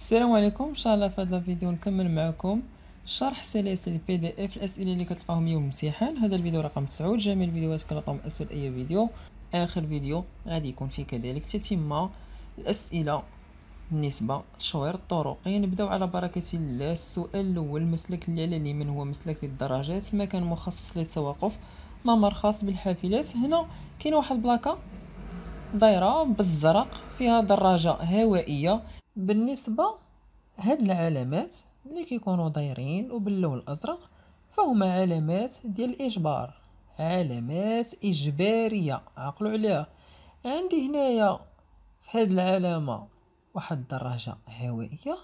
السلام عليكم ان شاء الله في هذا الفيديو نكمل معكم شرح سلاسل بي دي اف الاسئله اللي كتلقاهم يوم الامتحان هذا الفيديو رقم 9 جميع الفيديوهات كنلقاهم اسفل اي فيديو اخر فيديو غادي يكون فيه كذلك تتم الاسئله بالنسبه لتشوير الطرقي يعني نبداو على بركه الله السؤال الاول مسلك اللي على اليمين هو مسلك للدراجات مكان مخصص للتوقف ممر خاص بالحافلات هنا كاين واحد بلاكه دايره بالزرق فيها دراجه هوائيه بالنسبه هاد العلامات اللي كيكونوا دايرين وباللون الازرق فهما علامات ديال الاجبار علامات اجباريه عقلوا عليها عندي هنايا في هاد العلامه واحد الدراجه هوائيه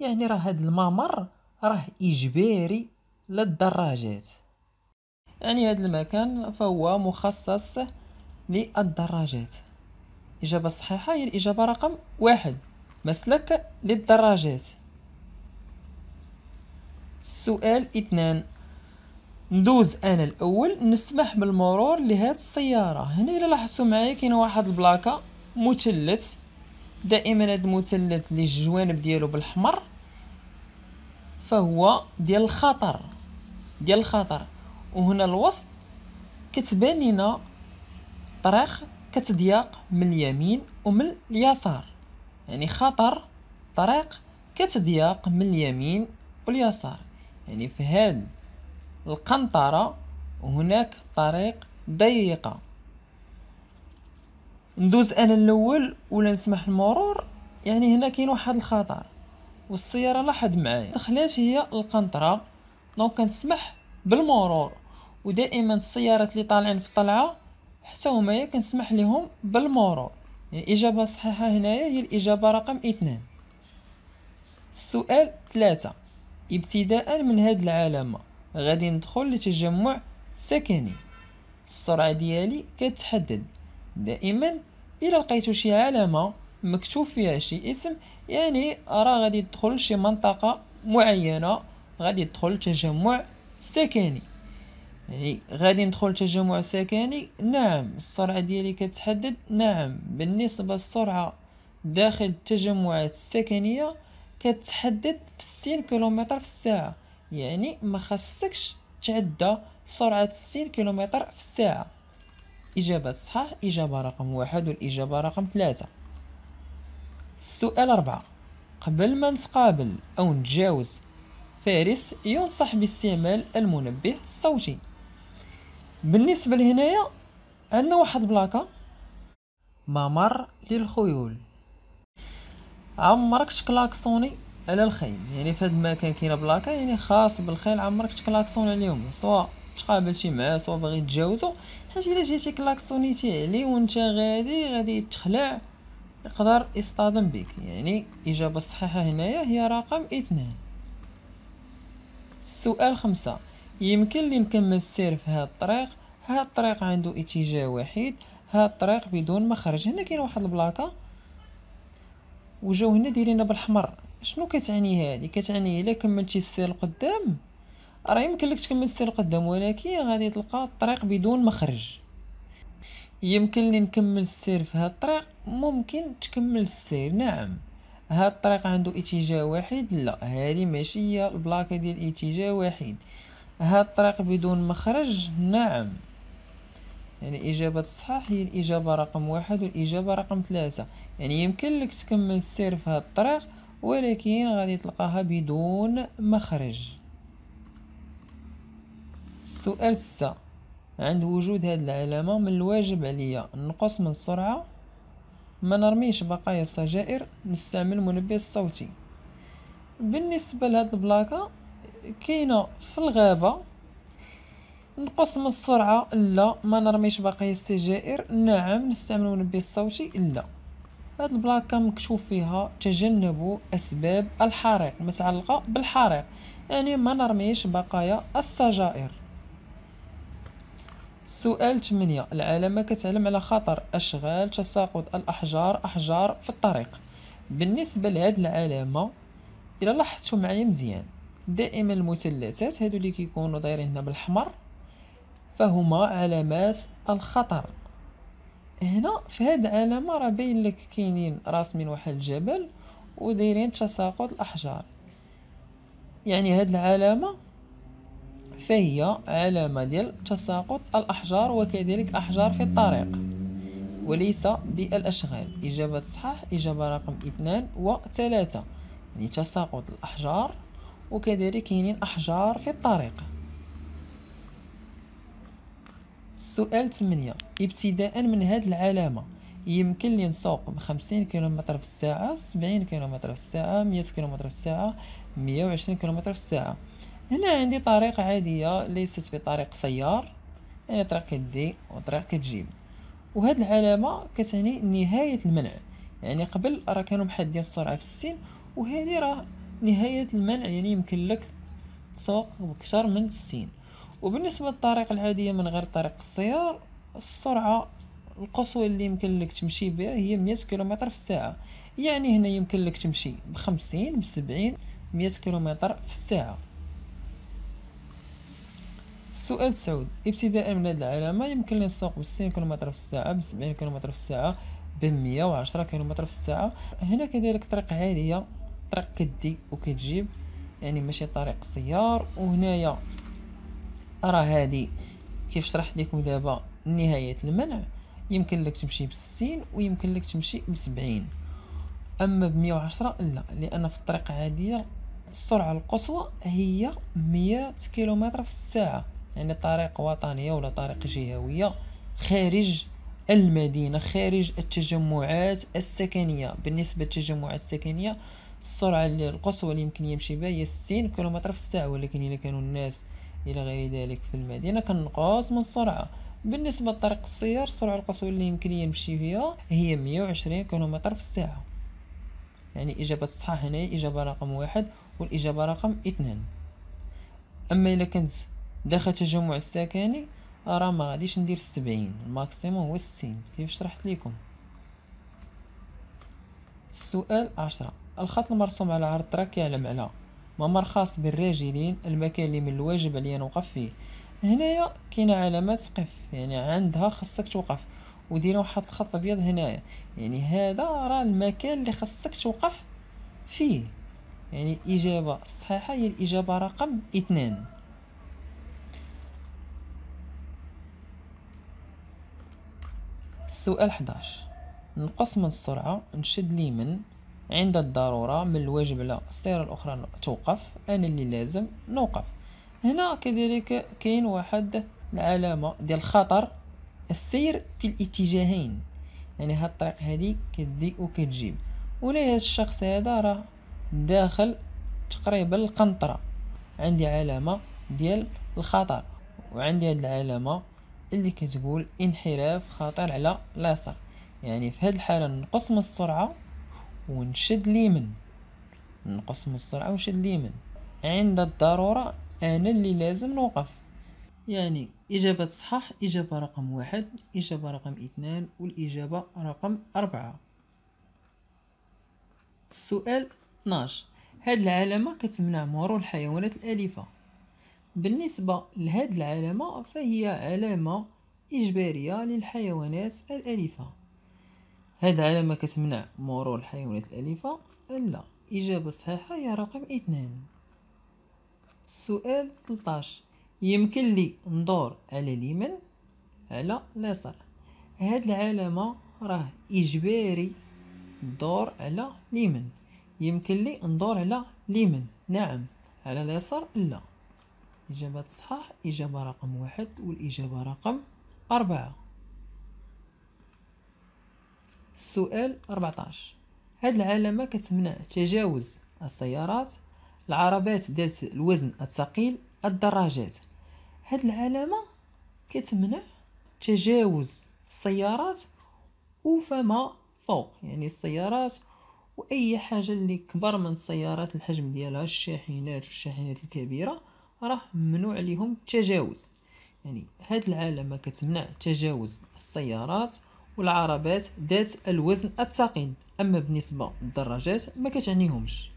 يعني راه هاد الممر راه اجباري للدراجات يعني هاد المكان فهو مخصص للدراجات الاجابه الصحيحه هي الاجابه رقم واحد مسلك للدراجات السؤال اثنان ندوز انا الاول نسمح بالمرور لهاد السياره هنا الى لاحظتوا معايا كاين واحد البلاكه مثلث دائما هاد المثلث اللي الجوانب ديالو بالاحمر فهو ديال الخطر ديال الخطر وهنا الوسط كتبان لينا طريق كتضيق من اليمين ومن اليسار يعني خطر طريق كتضيق من اليمين واليسار يعني في هاد القنطرة هناك طريق ضيقة ندوز انا الاول ولا نسمح المرور يعني هنا كاين واحد الخطر والسياره لاحظ معايا دخلات هي القنطره دونك كنسمح بالمرور ودائما السيارات اللي طالعين في طلعه حتى هما كنسمح لهم بالمرور يعني الإجابة الصحيحة هنايا هي الإجابة رقم اثنان السؤال ثلاثة ابتداء من هاد العلامة غادي ندخل لتجمع سكني السرعة ديالي كتحدد دائما إلا لقيتو شي علامة مكتوب فيها شي اسم يعني راه غادي تدخل شي منطقة معينة غادي تدخل تجمع سكني يعني غادي ندخل تجمع سكني نعم السرعة ديالي كتحدد نعم بالنسبة للسرعة داخل التجمعات السكنية كتحدد في 60 كيلومتر في الساعة يعني ما خصكش تعدى سرعة 60 كيلومتر في الساعة إجابة صحه إجابة رقم واحد والإجابة رقم ثلاثة السؤال أربعة قبل ما نتقابل أو نتجاوز فارس ينصح باستعمال المنبه الصوتي بالنسبه لهنايا عندنا واحد البلاكه ممر للخيول عمرك تكلاكسوني على الخيل يعني في هذا المكان كاينه بلاكه يعني خاص بالخيل عمرك تكلاكسون عليهم سواء تقابلتي معاه سواء باغي يتجاوزو حيت الا جيتي كلاكسونيتي عليه وانت غادي غادي تخلع يقدر يصطدم بك يعني الاجابه الصحيحه هنايا هي رقم اثنان السؤال خمسة يمكن لي نكمل السير في هاد الطريق هاد الطريق عنده اتجاه واحد هاد الطريق بدون مخرج هنا كاين واحد البلاكه وجاو هنا دايرينها بالحمر شنو كتعني هادي كتعني الا كملتي السير لقدام راه يمكن لك تكمل السير لقدام ولكن غادي تلقى الطريق بدون مخرج يمكن لي نكمل السير في هاد الطريق ممكن تكمل السير نعم هاد الطريق عنده اتجاه واحد لا هادي ماشي هي البلاكه ديال اتجاه واحد هاد الطريق بدون مخرج نعم يعني إجابة الصحيح هي الإجابة رقم واحد والإجابة رقم ثلاثة يعني يمكن لك تكمل السير في هاد الطريق ولكن غادي تلقاها بدون مخرج السؤال السا عند وجود هاد العلامة من الواجب عليا نقص من السرعة ما نرميش بقايا السجائر نستعمل منبه الصوتي بالنسبة لهاد البلاكة كاينه في الغابه نقص من السرعه لا ما نرميش باقي السجائر نعم نستعمل النبي الصوتي لا هاد البلاكه مكتوب فيها تجنبوا اسباب الحريق متعلقه بالحريق يعني ما نرميش بقايا السجائر سؤال 8 العلامه كتعلم على خطر اشغال تساقط الاحجار احجار في الطريق بالنسبه لهاد العلامه الا لاحظتوا معايا مزيان دائما المثلثات هادو اللي كيكونوا دايرين هنا بالاحمر فهما علامات الخطر هنا في هاد العلامه راه باين لك كاينين راسمين واحد الجبل ودايرين تساقط الاحجار يعني هاد العلامه فهي علامه ديال تساقط الاحجار وكذلك احجار في الطريق وليس بالاشغال اجابه صحيح اجابه رقم اثنان وثلاثة يعني تساقط الاحجار وكذلك كاينين أحجار في الطريق السؤال 8 ابتداء من هذه العلامة يمكن لي نسوق ب 50 كيلومتر في الساعة 70 كيلومتر في الساعة 100 كيلومتر في الساعة 120 كيلومتر في الساعة هنا عندي طريق عادية ليست بطريق سيار يعني طريق كدي وطريق كتجيب وهاد العلامة كتعني نهاية المنع يعني قبل راه كانوا محددين السرعة في 60 وهذه راه نهاية المنع يعني يمكن لك تسوق بكشر من ستين وبالنسبة للطريق العادية من غير طريق السيار السرعة القصوى اللي يمكن لك تمشي بها هي 100 كيلومتر في الساعة يعني هنا يمكن لك تمشي بخمسين بسبعين 100 كيلومتر في الساعة السؤال سعود ابتداء من هذه العلامة يمكن لي نسوق بستين كيلومتر في الساعة بسبعين كيلومتر في الساعة بمية وعشرة كيلومتر في الساعة هنا كذلك طريق عادية الطريق كدي وكتجيب يعني ماشي طريق سيار وهنايا راه هادي كيف شرحت لكم دابا نهايه المنع يمكن لك تمشي بالسين ويمكن لك تمشي بسبعين اما بمية وعشرة لا لان في الطريق عاديه السرعه القصوى هي مية كيلومتر في الساعه يعني طريق وطنيه ولا طريق جهويه خارج المدينه خارج التجمعات السكنيه بالنسبه للتجمعات السكنيه السرعه القصوى اللي يمكن يمشي بها هي 60 كيلومتر في الساعه ولكن الا كانوا الناس الى غير ذلك في المدينه كنقص من السرعه بالنسبه لطريق السيار السرعه القصوى اللي يمكن يمشي فيها هي 120 كيلومتر في الساعه يعني اجابه الصح هنا هي اجابه رقم واحد والاجابه رقم اثنان اما الا كنت داخل تجمع السكني راه ما غاديش ندير 70 الماكسيموم هو 60 كيف شرحت لكم السؤال 10 الخط المرسوم على عرض التراك يعلم على ممر خاص بالراجلين المكان اللي من الواجب عليا نوقف فيه هنايا كاينه علامات سقف يعني عندها خصك توقف وديروا واحد الخط ابيض هنايا يعني هذا راه المكان اللي خصك توقف فيه يعني الاجابه الصحيحه هي الاجابه رقم اثنان السؤال 11 نقص من السرعه نشد اليمين عند الضرورة من الواجب على السيارة الأخرى توقف أنا اللي لازم نوقف هنا كذلك كاين واحد العلامة ديال الخطر السير في الاتجاهين يعني هاد الطريق هادي كدي وكتجيب ولا هاد الشخص هذا راه داخل تقريبا القنطرة عندي علامة ديال الخطر وعندي هاد العلامة اللي كتقول انحراف خطر على لاصق يعني في هاد الحالة نقص من السرعة ونشد ليمن نقص من السرعة ونشد ليمن عند الضرورة أنا اللي لازم نوقف يعني إجابة صحح إجابة رقم واحد إجابة رقم اثنان والإجابة رقم أربعة السؤال 12 هاد العلامة كتمنع مرور الحيوانات الأليفة بالنسبة لهاد العلامة فهي علامة إجبارية للحيوانات الأليفة هاد العلامة كتمنع مرور الحيوانات الأليفة لا إجابة صحيحة هي رقم اثنان السؤال 13 يمكن لي ندور على اليمين على اليسار هاد العلامة راه إجباري الدور على اليمين يمكن لي ندور على اليمين نعم على اليسار لا إجابة صحاح إجابة رقم واحد والإجابة رقم أربعة السؤال 14 هاد العلامة كتمنع تجاوز السيارات العربات ذات الوزن الثقيل الدراجات هاد العلامة كتمنع تجاوز السيارات وفما فوق يعني السيارات واي حاجه اللي كبر من السيارات الحجم ديالها الشاحنات والشاحنات الكبيره راه ممنوع عليهم التجاوز يعني هاد العلامه كتمنع تجاوز السيارات والعربات ذات الوزن الثقيل اما بالنسبه للدراجات ما كتعنيهمش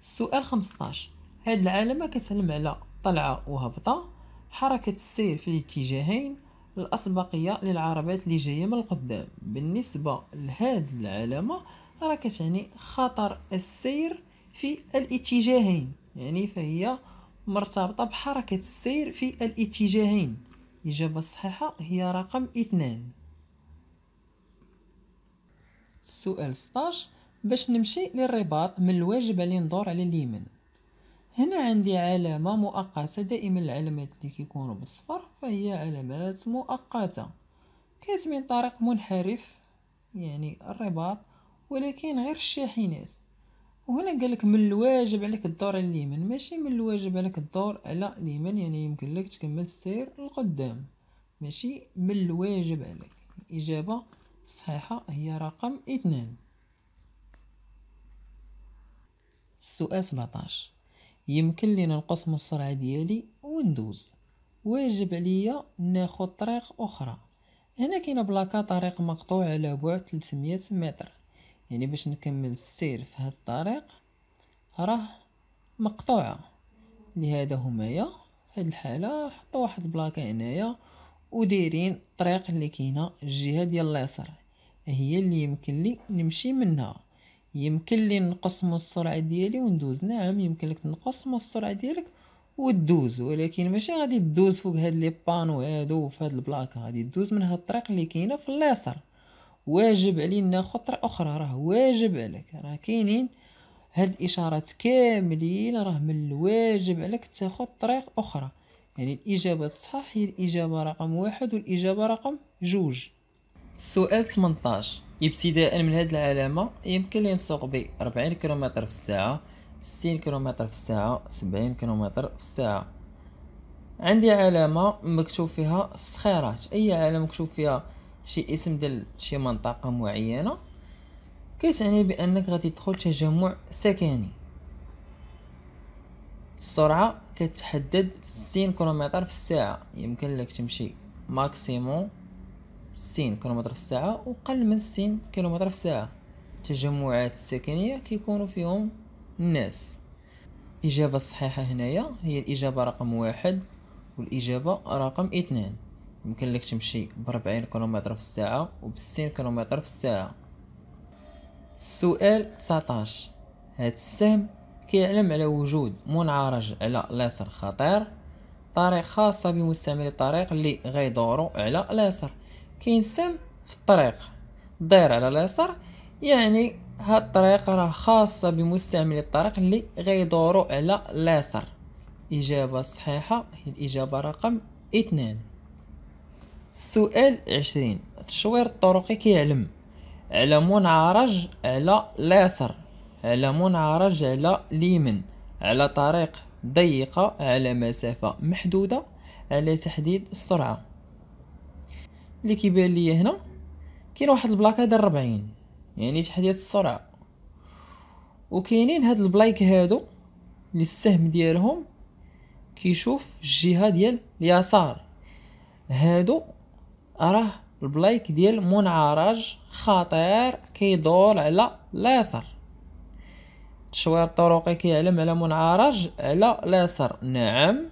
السؤال 15 هاد العلامه كتعلم على طلعه وهبطه حركه السير في الاتجاهين الاسبقيه للعربات اللي جايه من القدام بالنسبه لهاد العلامه راه كتعني خطر السير في الاتجاهين يعني فهي مرتبطه بحركه السير في الاتجاهين الإجابة الصحيحة هي رقم اثنان السؤال 16 باش نمشي للرباط من الواجب علي ندور على اليمين هنا عندي علامة مؤقتة دائما العلامات اللي كيكونوا بالصفر فهي علامات مؤقتة كاتبين طريق منحرف يعني الرباط ولكن غير الشاحنات وهنا قالك من الواجب عليك الدور على اليمين ماشي من الواجب عليك الدور على اليمين يعني يمكن لك تكمل السير القدام ماشي من الواجب عليك الإجابة الصحيحة هي رقم اثنان السؤال 17 يمكن لي نقسم السرعة ديالي وندوز واجب عليا ناخد طريق أخرى هنا كاينه بلاكا طريق مقطوع على بعد 300 متر يعني باش نكمل السير في هاد الطريق راه مقطوعه لهذا همايا في هاد الحاله حطوا واحد بلاكه هنايا وديرين الطريق اللي كاينه الجهه ديال اليسار هي اللي يمكن لي نمشي منها يمكن لي نقص من السرعه ديالي وندوز نعم يمكن لك تنقص من السرعه ديالك ودوز ولكن ماشي غادي دوز فوق هاد لي بانو هادو في البلاكه غادي دوز من هاد الطريق اللي كاينه في اليسار واجب علينا خطرة أخرى راه واجب عليك راه كاينين هاد الإشارات كاملين راه من الواجب عليك تاخد طريق أخرى يعني الإجابة الصحيح هي الإجابة رقم واحد والإجابة رقم جوج السؤال 18 ابتداء من هاد العلامة يمكن لي نسوق ب 40 كيلومتر في الساعة 60 كيلومتر في الساعة 70 كيلومتر في الساعة عندي علامة مكتوب فيها الصخيرات أي علامة مكتوب فيها شي اسم ديال شي منطقه معينه كتعني بانك غادي تدخل تجمع سكني السرعه كتحدد في 60 كيلومتر في الساعه يمكن لك تمشي ماكسيموم 60 كيلومتر في الساعه وقل من 60 كيلومتر في الساعه التجمعات السكنيه كيكونوا فيهم الناس الإجابة الصحيحة هنايا هي الإجابة رقم واحد والإجابة رقم اثنان يمكن لك تمشي بربعين كيلومتر في الساعة وبستين كيلومتر في الساعة السؤال 19 هاد السهم كيعلم على وجود منعرج على لاسر خطير طريق خاصة بمستعمل الطريق اللي غيدورو على لاسر كاين سهم في الطريق داير على لاسر يعني هاد الطريق راه خاصة بمستعمل الطريق اللي غيدورو على لاسر إجابة صحيحة هي الإجابة رقم اثنان السؤال عشرين التشوير الطرقي كيعلم على منعرج على اليسر على منعرج على اليمين على طريق ضيقة على مسافة محدودة على تحديد السرعة اللي كيبان ليا هنا كاين واحد البلاكه ديال 40 يعني تحديد السرعه وكاينين هاد البلايك هادو اللي السهم ديالهم كيشوف الجهه ديال اليسار هادو راه البلايك ديال منعرج خطير كيدور على اليسار التشوير الطرقي كيعلم على منعرج على اليسار نعم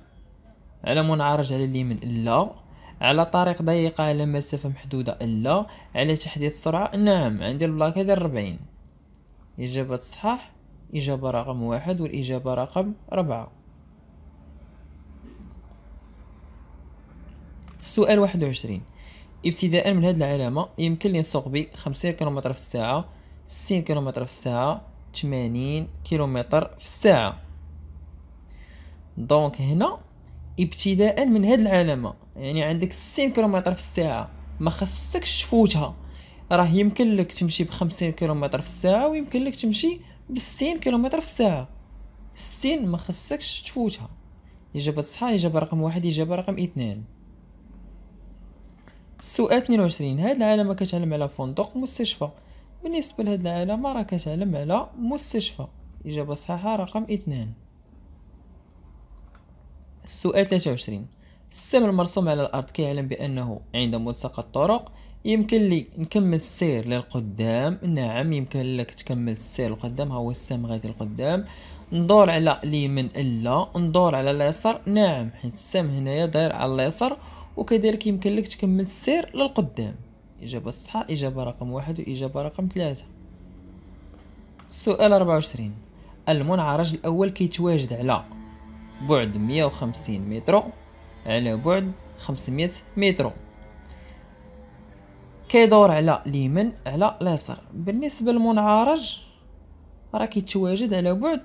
على منعرج على اليمين لا على طريق ضيقة على مسافة محدودة لا على تحديد السرعة نعم عندي البلاكة ديال ربعين إجابة صحاح إجابة رقم واحد والإجابة رقم ربعة السؤال واحد وعشرين ابتداء من هذه العلامه يمكن لي نسوق ب 50 كيلومتر في الساعه 60 كيلومتر في الساعه 80 كيلومتر في الساعه دونك هنا ابتداء من هذه العلامه يعني عندك 60 كيلومتر في الساعه ما خصكش تفوتها راه يمكن لك تمشي ب 50 كيلومتر في الساعه ويمكن لك تمشي ب 60 كيلومتر في الساعه 60 ما خصكش تفوتها اجابه صحيحه اجابه رقم واحد اجابه رقم اثنان السؤال 22 هاد العلامة كتعلم على فندق مستشفى بالنسبة لهاد العلامة راه كتعلم على مستشفى إجابة صحيحة رقم اثنان السؤال 23 السم المرسوم على الأرض كيعلم بأنه عند ملتقى الطرق يمكن لي نكمل السير للقدام نعم يمكن لك تكمل السير للقدام ها هو السم غادي للقدام ندور على اليمين لا ندور على اليسار نعم حيت السم هنايا داير على اليسار وكذلك يمكن لك تكمل السير للقدام إجابة صحة إجابة رقم واحد وإجابة رقم ثلاثة السؤال 24 المنعرج الأول كيتواجد على بعد 150 متر على بعد 500 متر كيدور على اليمين على اليسار بالنسبة للمنعرج راه كيتواجد على بعد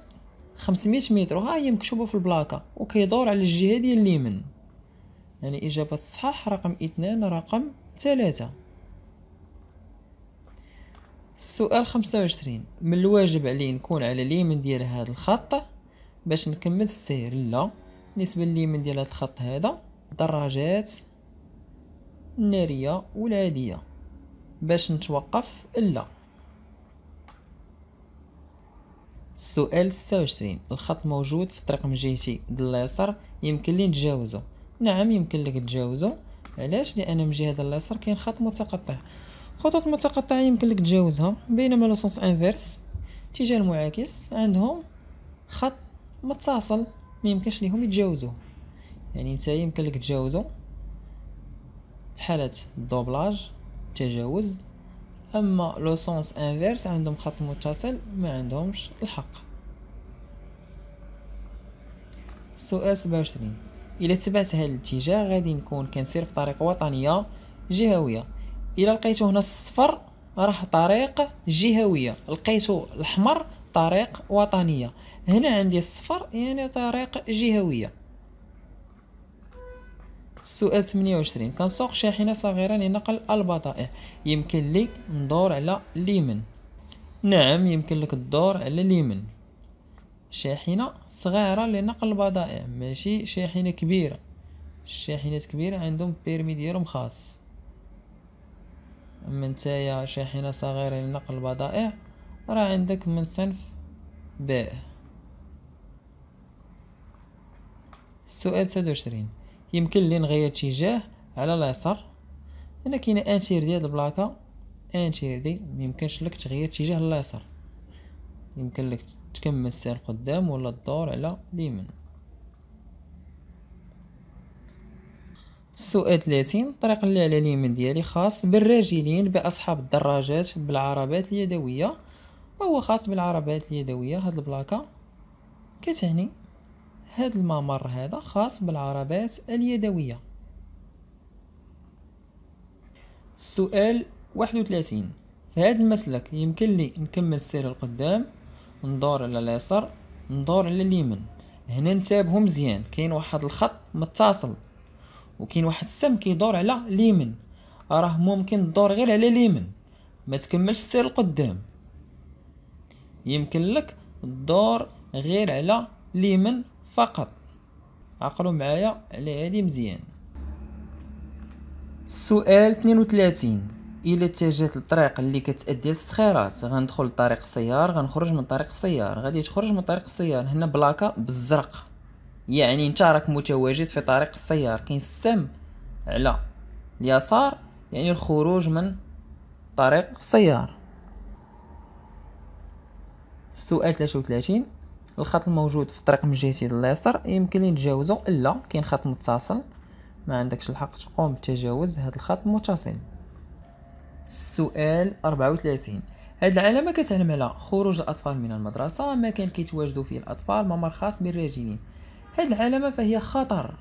500 متر ها هي مكتوبة في البلاكة وكيدور على الجهة ديال اليمين يعني إجابة الصحاح رقم اثنان رقم ثلاثة السؤال خمسة وعشرين من الواجب علي نكون على اليمين ديال هذا الخط باش نكمل السير لا بالنسبة لليمين ديال هذا الخط هذا الدراجات النارية والعادية باش نتوقف لا السؤال 26 الخط موجود في الطريق من جهتي اليسار يمكن لي نتجاوزه نعم يمكن لك تجاوزه علاش لان من جهه اليسار كاين خط متقطع خطوط متقطعه يمكن لك تجاوزها بينما لوسونس انفيرس الاتجاه المعاكس عندهم خط متصل ما يمكنش ليهم يتجاوزوه يعني انت يمكن لك تجاوزه حالة الدوبلاج تجاوز اما لوسونس انفيرس عندهم خط متصل ما عندهمش الحق السؤال 27 الى تبعت هذا الاتجاه غادي نكون كنسير في طريق وطنيه جهويه الى لقيتو هنا الصفر راه طريق جهويه لقيتو الاحمر طريق وطنيه هنا عندي الصفر يعني طريق جهويه السؤال 28 كنسوق شاحنه صغيره لنقل البضائع يمكن لي ندور على اليمين نعم يمكن لك الدور على اليمين شاحنة صغيرة لنقل البضائع ماشي شاحنة كبيرة الشاحنات كبيرة عندهم بيرمي ديالهم خاص اما نتايا شاحنة صغيرة لنقل البضائع راه عندك من صنف ب السؤال 26 يمكن لي نغير اتجاه على اليسار هنا كاينه انتير ديال البلاكه انتير دي ميمكنش لك تغير اتجاه لليسار يمكن لك تكمل السير قدام ولا الدور على اليمين السؤال 30 الطريق اللي على اليمين ديالي خاص بالراجلين باصحاب الدراجات بالعربات اليدويه وهو خاص بالعربات اليدويه هاد البلاكه كتعني هاد الممر هذا خاص بالعربات اليدويه السؤال 31 في هذا المسلك يمكن لي نكمل السير القدام ندور على اليسار ندور على اليمين هنا نتابعهم مزيان كاين واحد الخط متصل وكاين واحد السم كيدور على اليمين راه ممكن تدور غير على اليمين ما تكملش السير القدام يمكن لك تدور غير على اليمين فقط عقلوا معايا على هذه مزيان السؤال 32 الا اتجهت للطريق اللي كتادي للصخيرات غندخل لطريق السيار غنخرج من طريق السيار غادي تخرج من طريق السيار هنا بلاكه بالزرق يعني انت راك متواجد في طريق السيار كاين السم على اليسار يعني الخروج من طريق السيار السؤال 33 الخط الموجود في الطريق من جهتي لليسر يمكن لي نتجاوزو الا كاين خط متصل ما عندكش الحق تقوم بتجاوز هذا الخط المتصل السؤال 34 هاد العلامه كتعلم على خروج الاطفال من المدرسه مكان كيتواجدوا فيه الاطفال ممر خاص بالراجلين هاد العلامه فهي خطر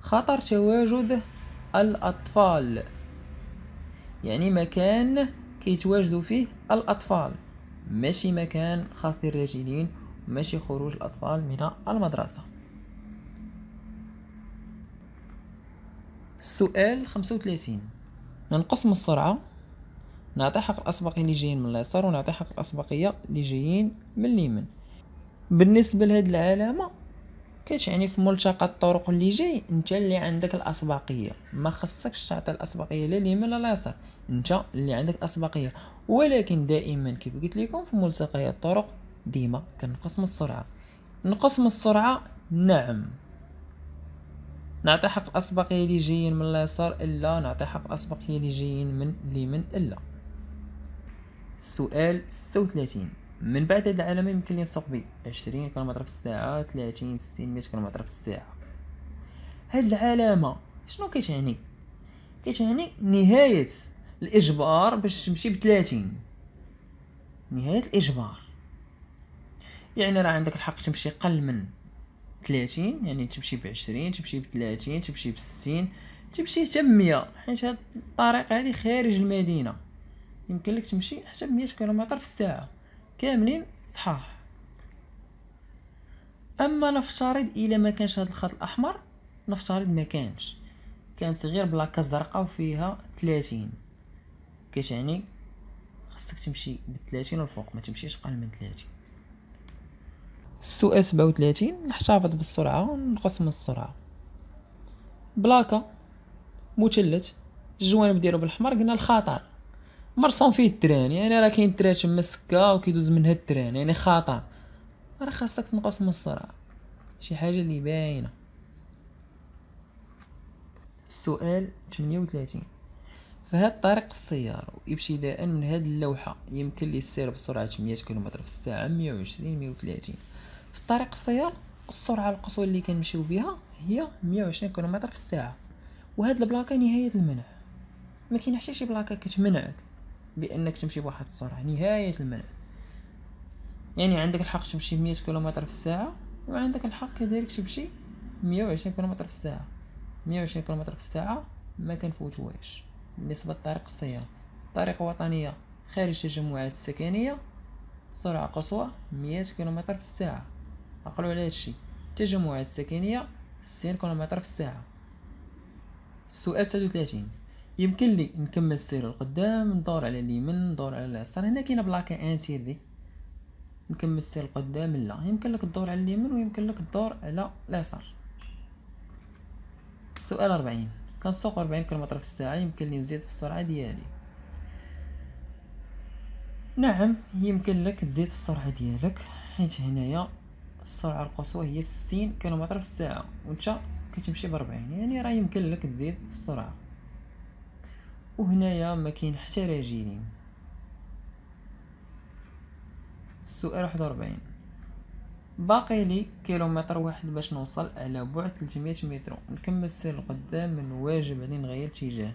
خطر تواجد الاطفال يعني مكان كيتواجدوا فيه الاطفال ماشي مكان خاص للراجلين ماشي خروج الاطفال من المدرسه السؤال 35 ننقص من السرعة نعطي حق الأسبقية اللي جايين من اليسار ونعطي حق الأسبقية اللي جايين من اليمين بالنسبة لهاد العلامة كتعني في ملتقى الطرق اللي جاي انت اللي عندك الاسبقيه ما خصكش تعطي الاسبقيه لا اليمين لا اليسار انت اللي عندك الأسبقية ولكن دائما كيف قلت لكم في ملتقيات الطرق ديما كنقسم السرعه نقسم السرعه نعم نعطي حق أسبقية اللي جايين من اليسار إلا نعطي حق أسبقية اللي جايين من اليمين إلا السؤال 36 من بعد هاد العلامة يمكن لي نسوق ب 20 كم في الساعة 30 60 100 كم في الساعة هاد العلامة شنو كتعني كتعني نهاية الإجبار باش تمشي ب 30 نهاية الإجبار يعني راه عندك الحق تمشي قل من 30 يعني تمشي ب 20 تمشي ب 30 تمشي ب 60 تمشي حتى ب 100 حيت هاد الطريق هادي خارج المدينه يمكن لك تمشي حتى ب 100 كيلومتر في الساعه كاملين صحاح اما نفترض الى ما كانش هاد الخط الاحمر نفترض ما كانش كان صغير بلاكه زرقاء وفيها 30 كيش يعني خصك تمشي ب 30 والفوق ما تمشيش اقل من 30 السؤال سبعة وثلاثين نحتفظ بالسرعة ونقص من السرعة بلاكة مثلث الجوانب ديالو بالحمر قلنا الخطر مرسوم فيه التران يعني راه كاين تران تما سكة وكيدوز منها التران يعني خطر راه خاصك تنقص من السرعة شي حاجة اللي باينة السؤال 38 فهاد طريق السيارة وابتداء من هاد اللوحة يمكن لي السير بسرعة مية كيلومتر في الساعة مية مية وثلاثين طريق السيار السرعه القصوى اللي كنمشيو بها هي 120 كيلومتر في الساعه وهاد البلاكه نهايه المنع ما كاين حتى شي بلاكه كتمنعك بانك تمشي بواحد السرعه نهايه المنع يعني عندك الحق تمشي 100 كيلومتر في الساعه وعندك الحق كذلك تمشي 120 كيلومتر في الساعه 120 كيلومتر في الساعه ما كنفوتوهاش بالنسبه للطريق السيار طريق وطنيه خارج التجمعات السكنيه سرعه قصوى 100 كيلومتر في الساعه عقلوا على هادشي التجمعات السكنيه 60 كيلومتر في الساعه السؤال 36 يمكن لي نكمل السير القدام ندور على اليمين ندور على اليسار هنا كاينه ان انتير دي نكمل السير القدام لا يمكن لك الدور على اليمين ويمكن لك الدور على اليسار السؤال 40 كنسوق 40 كيلومتر في الساعه يمكن لي نزيد في السرعه ديالي نعم يمكن لك تزيد في السرعه ديالك حيت هنايا السرعه القصوى هي 60 كيلومتر في الساعه وانت كتمشي ب 40 يعني راه يمكن لك تزيد في السرعه وهنايا ما كاين حتى راجلين السؤال 41 باقي لي كيلومتر واحد باش نوصل على بعد 300 متر نكمل السير لقدام من واجب علي نغير اتجاه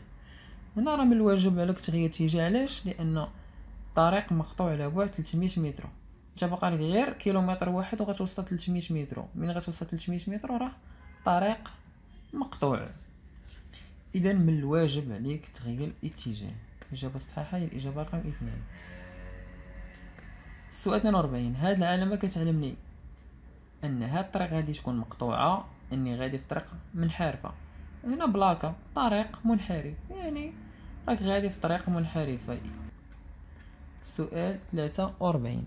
هنا راه من الواجب عليك تغير اتجاه علاش لان الطريق مقطوع على بعد 300 متر انت باقا لك غير كيلومتر واحد وغتوصل 300 متر من غتوصل 300 متر راه طريق مقطوع اذا من الواجب عليك تغير الاتجاه الاجابه الصحيحه هي الاجابه رقم اثنان السؤال 42 هاد العلامه كتعلمني ان هاد الطريق غادي تكون مقطوعه اني غادي في طريق منحرفه هنا بلاكه طريق منحرف يعني راك غادي في طريق منحرف السؤال 43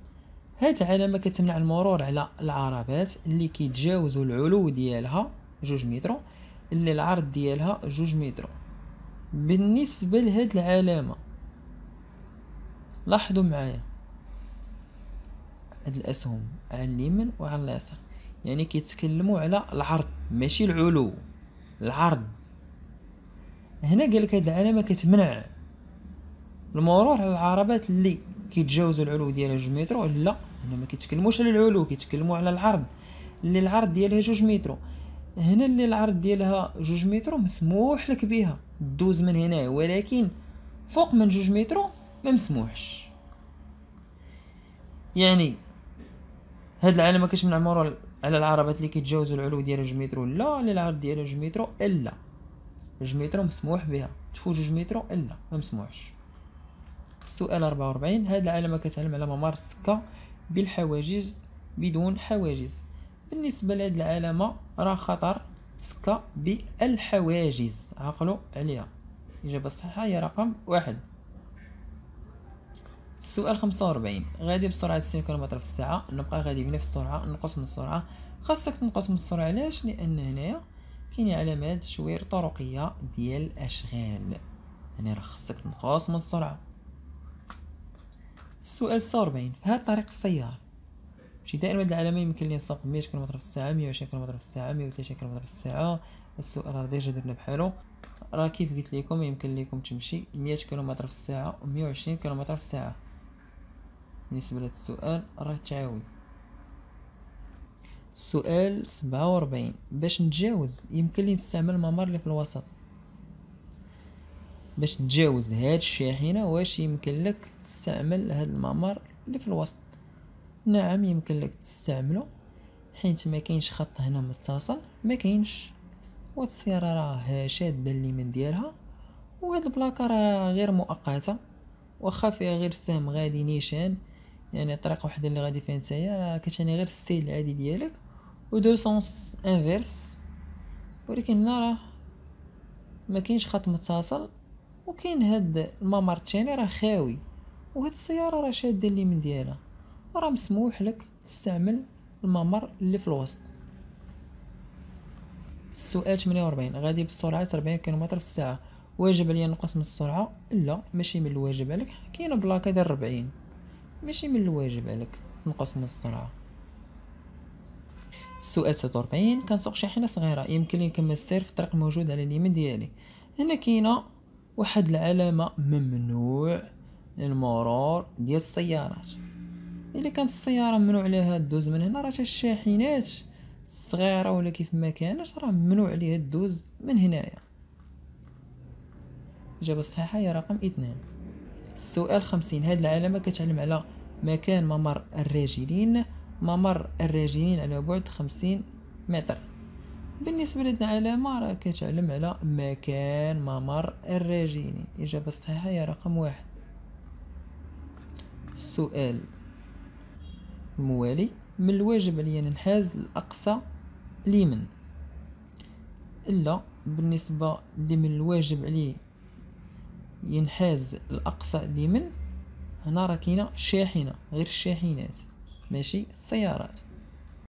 هاد العلامه كتمنع المرور على العربات اللي كيتجاوزوا العلو ديالها جوج متر اللي العرض ديالها جوج متر بالنسبه لهاد العلامه لاحظوا معايا هاد الاسهم على اليمين وعلى اليسار يعني كيتكلموا على العرض ماشي العلو العرض هنا قالك هاد العلامه كتمنع المرور على العربات اللي كيتجاوزوا العلو ديالها جوج متر لا هنا ما كيتكلموش على العلو كيتكلموا على العرض اللي العرض ديالها جوج متر هنا اللي العرض ديالها جوج متر مسموح لك بها دوز من هنا ولكن فوق من جوج متر ما مسموحش يعني هاد العلامه كاش مرور على العربات اللي كيتجاوزوا العلو ديالها جوج متر لا اللي العرض ديالها جوج متر الا جوج متر مسموح بها تفوت جوج متر الا ما مسموحش السؤال 44 هذه العلامة كتعلم على ممر السكة بالحواجز بدون حواجز بالنسبة لهذه العلامة راه خطر سكة بالحواجز عقلوا عليها الإجابة الصحيحة هي رقم واحد السؤال 45 غادي بسرعة 60 كيلومتر في الساعة نبقى غادي بنفس السرعة نقص من السرعة خاصك تنقص من السرعة علاش لأن هنايا كاين علامات شوير طرقية ديال الأشغال يعني راه خاصك تنقص من السرعة السؤال في هذا الطريق السيار ماشي دائما هاد العلامة يمكن لي نسوق 100 كيلومتر في الساعة 120 كيلومتر في الساعة 130 كيلومتر في الساعة السؤال راه ديجا درنا بحالو راه كيف قلت لكم يمكن لكم تمشي 100 كيلومتر في الساعة و 120 كيلومتر في الساعة بالنسبة لهذا السؤال راه تعاود السؤال 47 باش نتجاوز يمكن لي نستعمل الممر اللي في الوسط باش تجاوز هاد الشاحنه واش يمكن لك تستعمل هاد الممر اللي في الوسط نعم يمكن لك تستعمله حيت ما كاينش خط هنا متصل ما كاينش والسياره راه شاده من ديالها وهاد البلاكه راه غير مؤقته واخا فيها غير سهم غادي نيشان يعني الطريق وحده اللي غادي فيها نتايا راه كتعني غير السيل العادي ديالك ودو سونس انفيرس ولكن هنا راه ما كاينش خط متصل وكاين هاد الممر الثاني راه خاوي وهاد السياره راه شاده اللي من ديالها راه مسموح لك تستعمل الممر اللي في الوسط السؤال 48 غادي بسرعه 40 كيلومتر في الساعه واجب عليا نقص من السرعه لا ماشي من الواجب عليك كاينه بلاكه ديال 40 ماشي من الواجب عليك تنقص من السرعه السؤال 46 كنسوق شاحنه صغيره يمكن لي نكمل السير في الطريق الموجود على اليمين ديالي هنا كاينه واحد العلامة ممنوع المرور ديال السيارات الا كانت السياره ممنوع عليها دوز من هنا راه الشاحنات الصغيره ولا كيف ما كانت راه ممنوع عليها دوز من هنايا الاجابه الصحيحه هي رقم اثنان السؤال خمسين هاد العلامه كتعلم على مكان ممر الراجلين ممر الراجلين على بعد خمسين متر بالنسبة للعلامة ما راه كتعلم على مكان ممر الراجيني الإجابة الصحيحة هي رقم واحد السؤال الموالي من الواجب عليا ننحاز الأقصى ليمن إلا بالنسبة اللي من الواجب عليه ينحاز الأقصى ليمن هنا راه كاينه شاحنه غير الشاحنات ماشي السيارات